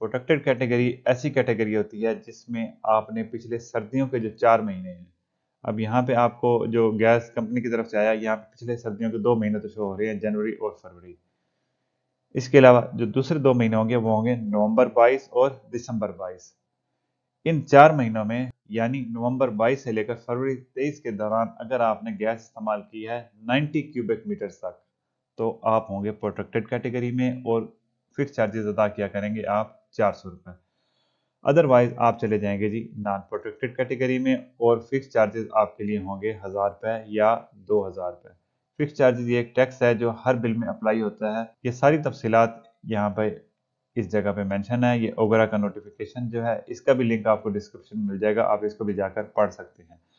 protected category ऐसी category होती है जिसमें आपने पिछले सर्दियों के जो चार महीने हैं अब यहाँ पे आपको जो गैस कंपनी की तरफ से आया यहाँ पे पिछले सर्दियों के दो महीने तो शो हो रहे हैं जनवरी और फरवरी इसके अलावा जो दूसरे दो महीने होंगे वो होंगे नवंबर 22 और दिसंबर 22 इन चार महीनों में यानी नवंबर 22 से लेकर फरवरी 23 के दौरान अगर आपने गैस इस्तेमाल की है 90 क्यूबिक मीटर तक तो आप होंगे प्रोटेक्टेड कैटेगरी में और फिर चार्जेस अदा किया करेंगे आप चार सौ रुपये अदरवाइज आप चले जाएंगे जी नॉन प्रोटेक्टेड कैटेगरी में और फिक्स चार्जेस आपके लिए होंगे हज़ार रुपये या दो हज़ार रुपये फिक्स चार्जेस ये एक टैक्स है जो हर बिल में अप्लाई होता है ये सारी तफसीत यहाँ पर इस जगह पे मेंशन है ये ओगरा का नोटिफिकेशन जो है इसका भी लिंक आपको डिस्क्रिप्शन मिल जाएगा आप इसको भी जाकर पढ़ सकते हैं